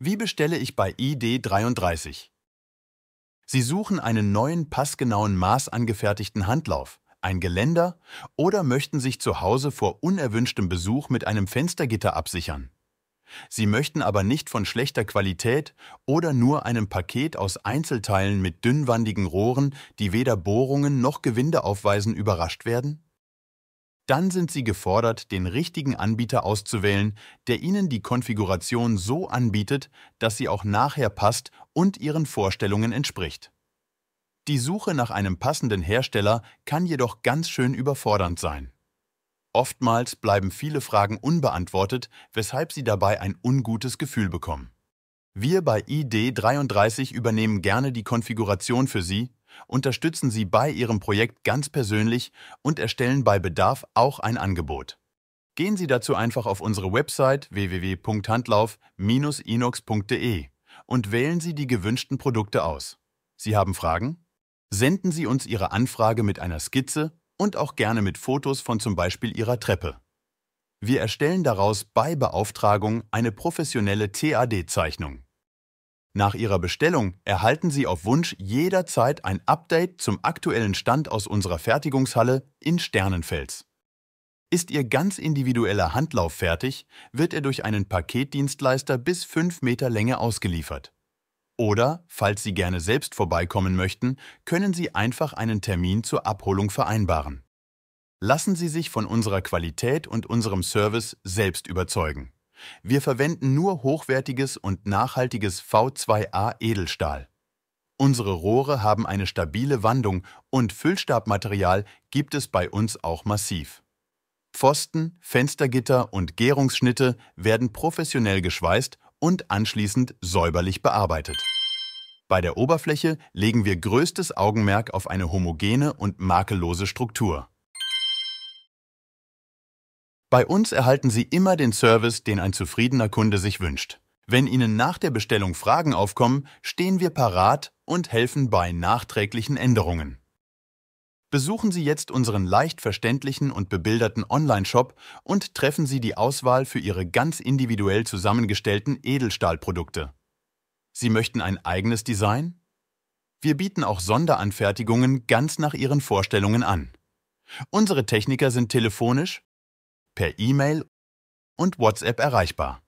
Wie bestelle ich bei ID33? Sie suchen einen neuen passgenauen Maß angefertigten Handlauf, ein Geländer oder möchten sich zu Hause vor unerwünschtem Besuch mit einem Fenstergitter absichern. Sie möchten aber nicht von schlechter Qualität oder nur einem Paket aus Einzelteilen mit dünnwandigen Rohren, die weder Bohrungen noch Gewinde aufweisen, überrascht werden? dann sind Sie gefordert, den richtigen Anbieter auszuwählen, der Ihnen die Konfiguration so anbietet, dass sie auch nachher passt und Ihren Vorstellungen entspricht. Die Suche nach einem passenden Hersteller kann jedoch ganz schön überfordernd sein. Oftmals bleiben viele Fragen unbeantwortet, weshalb Sie dabei ein ungutes Gefühl bekommen. Wir bei ID33 übernehmen gerne die Konfiguration für Sie unterstützen Sie bei Ihrem Projekt ganz persönlich und erstellen bei Bedarf auch ein Angebot. Gehen Sie dazu einfach auf unsere Website www.handlauf-inox.de und wählen Sie die gewünschten Produkte aus. Sie haben Fragen? Senden Sie uns Ihre Anfrage mit einer Skizze und auch gerne mit Fotos von zum Beispiel Ihrer Treppe. Wir erstellen daraus bei Beauftragung eine professionelle TAD-Zeichnung. Nach Ihrer Bestellung erhalten Sie auf Wunsch jederzeit ein Update zum aktuellen Stand aus unserer Fertigungshalle in Sternenfels. Ist Ihr ganz individueller Handlauf fertig, wird er durch einen Paketdienstleister bis 5 Meter Länge ausgeliefert. Oder, falls Sie gerne selbst vorbeikommen möchten, können Sie einfach einen Termin zur Abholung vereinbaren. Lassen Sie sich von unserer Qualität und unserem Service selbst überzeugen. Wir verwenden nur hochwertiges und nachhaltiges V2A Edelstahl. Unsere Rohre haben eine stabile Wandung und Füllstabmaterial gibt es bei uns auch massiv. Pfosten, Fenstergitter und Gärungsschnitte werden professionell geschweißt und anschließend säuberlich bearbeitet. Bei der Oberfläche legen wir größtes Augenmerk auf eine homogene und makellose Struktur. Bei uns erhalten Sie immer den Service, den ein zufriedener Kunde sich wünscht. Wenn Ihnen nach der Bestellung Fragen aufkommen, stehen wir parat und helfen bei nachträglichen Änderungen. Besuchen Sie jetzt unseren leicht verständlichen und bebilderten Online-Shop und treffen Sie die Auswahl für Ihre ganz individuell zusammengestellten Edelstahlprodukte. Sie möchten ein eigenes Design? Wir bieten auch Sonderanfertigungen ganz nach Ihren Vorstellungen an. Unsere Techniker sind telefonisch per E-Mail und WhatsApp erreichbar.